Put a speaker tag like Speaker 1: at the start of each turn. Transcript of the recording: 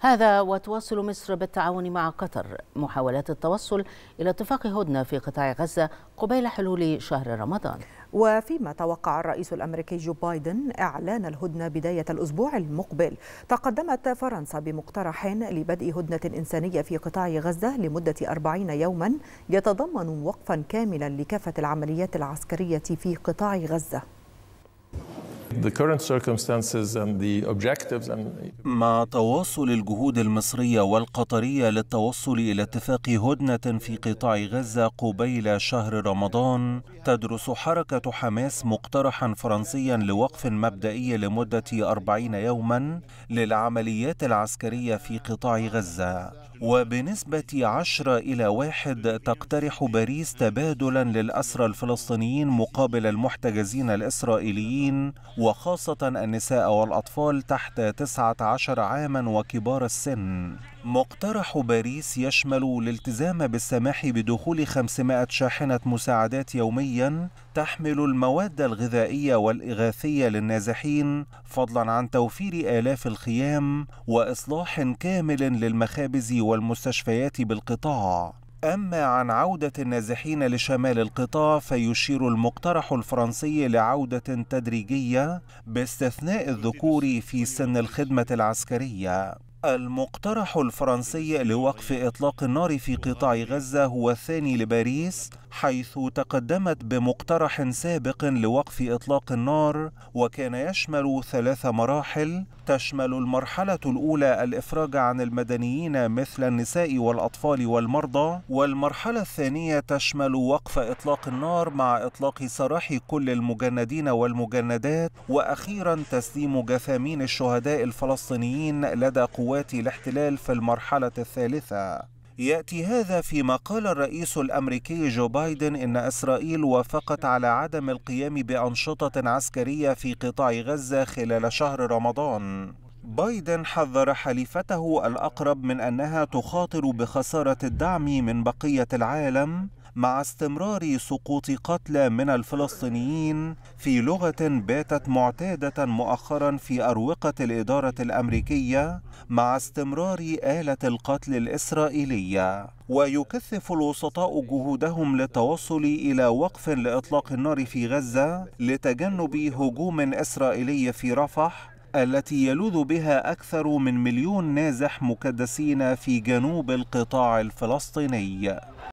Speaker 1: هذا وتواصل مصر بالتعاون مع قطر محاولات التوصل إلى اتفاق هدنة في قطاع غزة قبيل حلول شهر رمضان وفيما توقع الرئيس الأمريكي جو بايدن إعلان الهدنة بداية الأسبوع المقبل تقدمت فرنسا بمقترح لبدء هدنة إنسانية في قطاع غزة لمدة 40 يوما يتضمن وقفا كاملا لكافة العمليات العسكرية في قطاع غزة مع تواصل الجهود المصرية والقطرية للتوصل إلى اتفاق هدنة في قطاع غزة قبيل شهر رمضان تدرس حركة حماس مقترحا فرنسيا لوقف مبدئي لمدة 40 يوما للعمليات العسكرية في قطاع غزة وبنسبة 10 إلى واحد تقترح باريس تبادلا للأسرى الفلسطينيين مقابل المحتجزين الإسرائيليين وخاصة النساء والأطفال تحت 19 عاما وكبار السن مقترح باريس يشمل الالتزام بالسماح بدخول 500 شاحنة مساعدات يوميا تحمل المواد الغذائية والإغاثية للنازحين فضلا عن توفير آلاف الخيام وإصلاح كامل للمخابز والمستشفيات بالقطاع أما عن عودة النازحين لشمال القطاع فيشير المقترح الفرنسي لعودة تدريجية باستثناء الذكور في سن الخدمة العسكرية المقترح الفرنسي لوقف إطلاق النار في قطاع غزة هو الثاني لباريس حيث تقدمت بمقترح سابق لوقف اطلاق النار وكان يشمل ثلاث مراحل تشمل المرحله الاولى الافراج عن المدنيين مثل النساء والاطفال والمرضى والمرحله الثانيه تشمل وقف اطلاق النار مع اطلاق سراح كل المجندين والمجندات واخيرا تسليم جثامين الشهداء الفلسطينيين لدى قوات الاحتلال في المرحله الثالثه يأتي هذا فيما قال الرئيس الأمريكي جو بايدن إن إسرائيل وافقت على عدم القيام بأنشطة عسكرية في قطاع غزة خلال شهر رمضان بايدن حذر حليفته الأقرب من أنها تخاطر بخسارة الدعم من بقية العالم مع استمرار سقوط قتلى من الفلسطينيين في لغة باتت معتادة مؤخرا في أروقة الإدارة الأمريكية مع استمرار آلة القتل الإسرائيلية ويكثف الوسطاء جهودهم للتوصل إلى وقف لإطلاق النار في غزة لتجنب هجوم إسرائيلي في رفح التي يلوذ بها أكثر من مليون نازح مكدسين في جنوب القطاع الفلسطيني